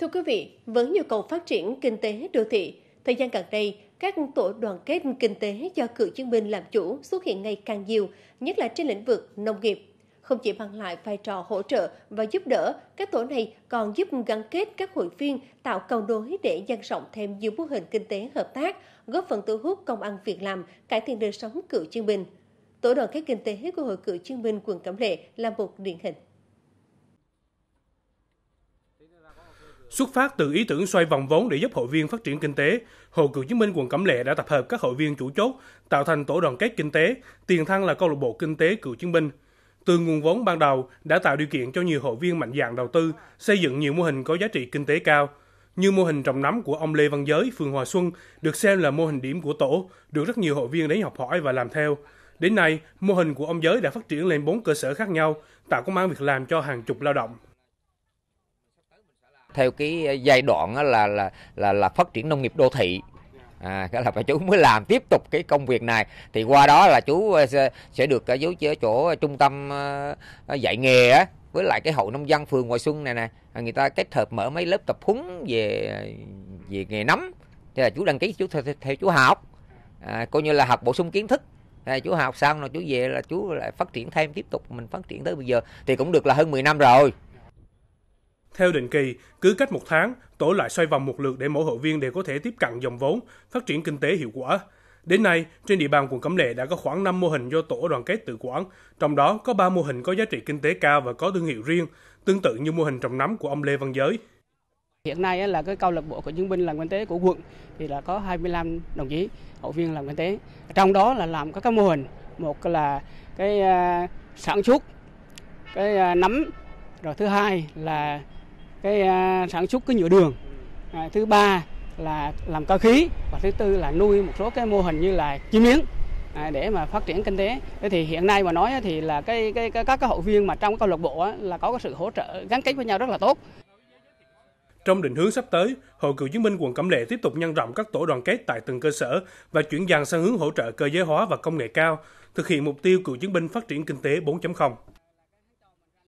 Thưa quý vị, với nhu cầu phát triển kinh tế đô thị, thời gian gần đây, các tổ đoàn kết kinh tế do cựu chiến binh làm chủ xuất hiện ngày càng nhiều, nhất là trên lĩnh vực nông nghiệp. Không chỉ mang lại vai trò hỗ trợ và giúp đỡ, các tổ này còn giúp gắn kết các hội viên tạo cầu nối để dang rộng thêm nhiều mô hình kinh tế hợp tác, góp phần thu hút công ăn việc làm, cải thiện đời sống cựu chiến binh. Tổ đoàn kết kinh tế của Hội cựu chiến binh quận Cẩm Lệ là một điển hình. Xuất phát từ ý tưởng xoay vòng vốn để giúp hội viên phát triển kinh tế, Hội Cựu chiến binh quận Cẩm Lệ đã tập hợp các hội viên chủ chốt, tạo thành tổ đoàn kết kinh tế, tiền thân là câu lạc bộ kinh tế cựu chiến binh. Từ nguồn vốn ban đầu đã tạo điều kiện cho nhiều hội viên mạnh dạn đầu tư, xây dựng nhiều mô hình có giá trị kinh tế cao, như mô hình trồng nấm của ông Lê Văn Giới, phường Hòa Xuân được xem là mô hình điểm của tổ, được rất nhiều hội viên đến học hỏi và làm theo. Đến nay, mô hình của ông Giới đã phát triển lên 4 cơ sở khác nhau, tạo công an việc làm cho hàng chục lao động theo cái giai đoạn là là là là phát triển nông nghiệp đô thị à cái là phải chú mới làm tiếp tục cái công việc này thì qua đó là chú ờ, sẽ được ờ, chú ở chỗ trung tâm ờ, dạy nghề á với lại cái hội nông dân phường ngoài xuân này nè à, người ta kết hợp mở mấy lớp tập huấn về về nghề nấm thì là chú đăng ký chú theo, theo chú học à, coi như là học bổ sung kiến thức à, chú học xong rồi chú về là chú lại phát triển thêm tiếp tục mình phát triển tới bây giờ thì cũng được là hơn 10 năm rồi theo định kỳ, cứ cách một tháng, tổ lại xoay vòng một lượt để mỗi hội viên đều có thể tiếp cận dòng vốn, phát triển kinh tế hiệu quả. Đến nay, trên địa bàn quận Cẩm Lệ đã có khoảng 5 mô hình do tổ đoàn kết tự quản, trong đó có 3 mô hình có giá trị kinh tế cao và có thương hiệu riêng, tương tự như mô hình trồng nấm của ông Lê Văn Giới. Hiện nay là cái câu lạc bộ của nhân binh làm kinh tế của quận thì là có 25 đồng chí hội viên làm kinh tế. Trong đó là làm các cái mô hình, một là cái à, sản xuất cái à, nấm, rồi thứ hai là cái à, sản xuất cái nhựa đường à, thứ ba là làm cơ khí và thứ tư là nuôi một số cái mô hình như là chim miếng à, để mà phát triển kinh tế thế thì hiện nay mà nói thì là cái, cái, cái các cái hội viên mà trong câu lạc bộ là có cái sự hỗ trợ gắn kết với nhau rất là tốt trong định hướng sắp tới, Hội Cựu chiến binh quận Cẩm Lệ tiếp tục nhân rộng các tổ đoàn kết tại từng cơ sở và chuyển dần sang hướng hỗ trợ cơ giới hóa và công nghệ cao, thực hiện mục tiêu cựu chiến binh phát triển kinh tế 4.0.